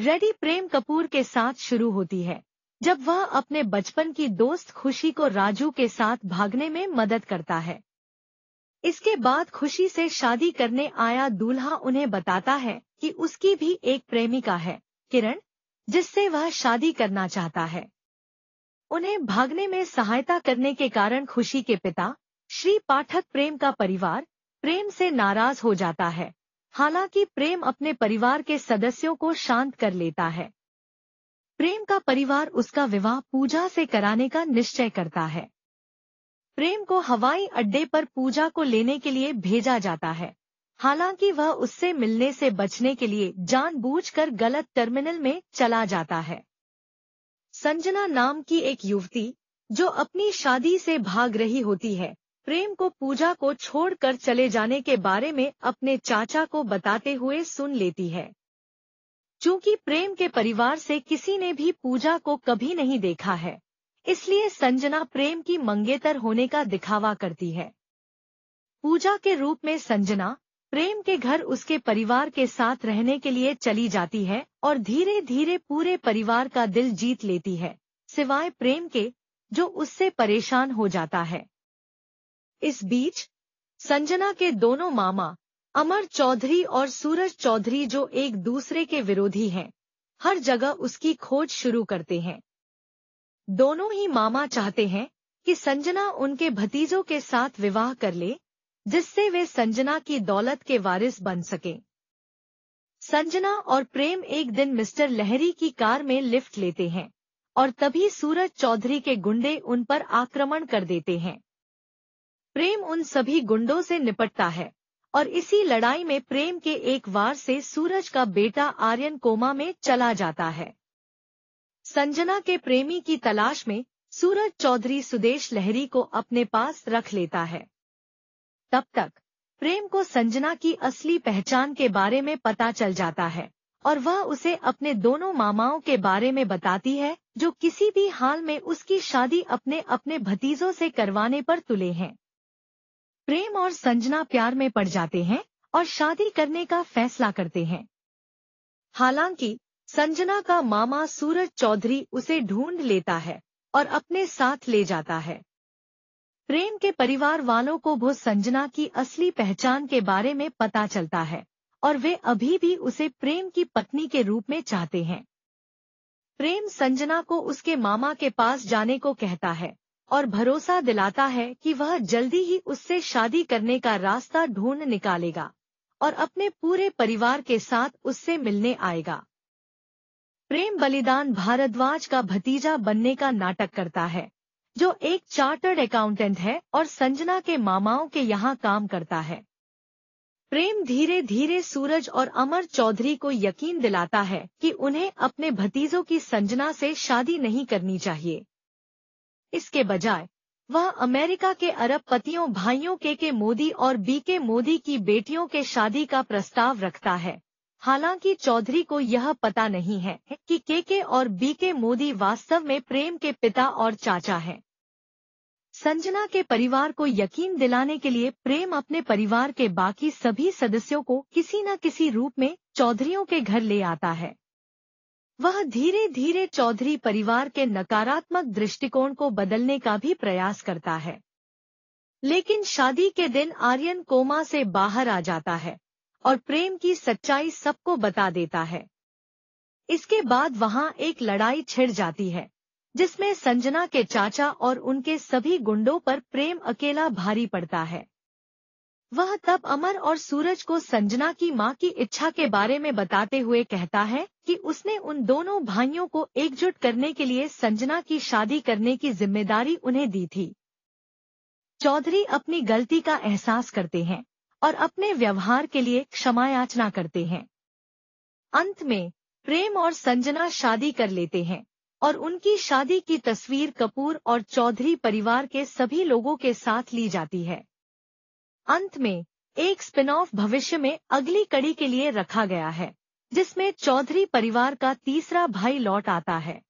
Ready प्रेम कपूर के साथ शुरू होती है जब वह अपने बचपन की दोस्त खुशी को राजू के साथ भागने में मदद करता है इसके बाद खुशी से शादी करने आया दूल्हा उन्हें बताता है कि उसकी भी एक प्रेमिका है किरण जिससे वह शादी करना चाहता है उन्हें भागने में सहायता करने के कारण खुशी के पिता श्री पाठक प्रेम का परिवार प्रेम से नाराज हो जाता है हालांकि प्रेम अपने परिवार के सदस्यों को शांत कर लेता है प्रेम का परिवार उसका विवाह पूजा से कराने का निश्चय करता है प्रेम को हवाई अड्डे पर पूजा को लेने के लिए भेजा जाता है हालांकि वह उससे मिलने से बचने के लिए जानबूझकर गलत टर्मिनल में चला जाता है संजना नाम की एक युवती जो अपनी शादी से भाग रही होती है प्रेम को पूजा को छोड़कर चले जाने के बारे में अपने चाचा को बताते हुए सुन लेती है चूंकि प्रेम के परिवार से किसी ने भी पूजा को कभी नहीं देखा है इसलिए संजना प्रेम की मंगेतर होने का दिखावा करती है पूजा के रूप में संजना प्रेम के घर उसके परिवार के साथ रहने के लिए चली जाती है और धीरे धीरे पूरे परिवार का दिल जीत लेती है सिवाय प्रेम के जो उससे परेशान हो जाता है इस बीच संजना के दोनों मामा अमर चौधरी और सूरज चौधरी जो एक दूसरे के विरोधी हैं हर जगह उसकी खोज शुरू करते हैं दोनों ही मामा चाहते हैं कि संजना उनके भतीजों के साथ विवाह कर ले जिससे वे संजना की दौलत के वारिस बन सकें संजना और प्रेम एक दिन मिस्टर लहरी की कार में लिफ्ट लेते हैं और तभी सूरज चौधरी के गुंडे उन पर आक्रमण कर देते हैं प्रेम उन सभी गुंडों से निपटता है और इसी लड़ाई में प्रेम के एक वार से सूरज का बेटा आर्यन कोमा में चला जाता है संजना के प्रेमी की तलाश में सूरज चौधरी सुदेश लहरी को अपने पास रख लेता है तब तक प्रेम को संजना की असली पहचान के बारे में पता चल जाता है और वह उसे अपने दोनों मामाओं के बारे में बताती है जो किसी भी हाल में उसकी शादी अपने अपने भतीजों से करवाने पर तुले हैं प्रेम और संजना प्यार में पड़ जाते हैं और शादी करने का फैसला करते हैं हालांकि संजना का मामा सूरज चौधरी उसे ढूंढ लेता है और अपने साथ ले जाता है प्रेम के परिवार वालों को वो संजना की असली पहचान के बारे में पता चलता है और वे अभी भी उसे प्रेम की पत्नी के रूप में चाहते हैं प्रेम संजना को उसके मामा के पास जाने को कहता है और भरोसा दिलाता है कि वह जल्दी ही उससे शादी करने का रास्ता ढूंढ निकालेगा और अपने पूरे परिवार के साथ उससे मिलने आएगा प्रेम बलिदान भारद्वाज का भतीजा बनने का नाटक करता है जो एक चार्टर्ड अकाउंटेंट है और संजना के मामाओं के यहाँ काम करता है प्रेम धीरे धीरे सूरज और अमर चौधरी को यकीन दिलाता है कि उन्हें अपने भतीजों की संजना से शादी नहीं करनी चाहिए इसके बजाय वह अमेरिका के अरब पतियों भाइयों के के मोदी और बी के मोदी की बेटियों के शादी का प्रस्ताव रखता है हालांकि चौधरी को यह पता नहीं है कि के के और बी के मोदी वास्तव में प्रेम के पिता और चाचा हैं। संजना के परिवार को यकीन दिलाने के लिए प्रेम अपने परिवार के बाकी सभी सदस्यों को किसी न किसी रूप में चौधरियों के घर ले आता है वह धीरे धीरे चौधरी परिवार के नकारात्मक दृष्टिकोण को बदलने का भी प्रयास करता है लेकिन शादी के दिन आर्यन कोमा से बाहर आ जाता है और प्रेम की सच्चाई सबको बता देता है इसके बाद वहां एक लड़ाई छिड़ जाती है जिसमें संजना के चाचा और उनके सभी गुंडों पर प्रेम अकेला भारी पड़ता है वह तब अमर और सूरज को संजना की मां की इच्छा के बारे में बताते हुए कहता है कि उसने उन दोनों भाइयों को एकजुट करने के लिए संजना की शादी करने की जिम्मेदारी उन्हें दी थी चौधरी अपनी गलती का एहसास करते हैं और अपने व्यवहार के लिए क्षमा याचना करते हैं अंत में प्रेम और संजना शादी कर लेते हैं और उनकी शादी की तस्वीर कपूर और चौधरी परिवार के सभी लोगों के साथ ली जाती है अंत में एक स्पिन ऑफ भविष्य में अगली कड़ी के लिए रखा गया है जिसमें चौधरी परिवार का तीसरा भाई लौट आता है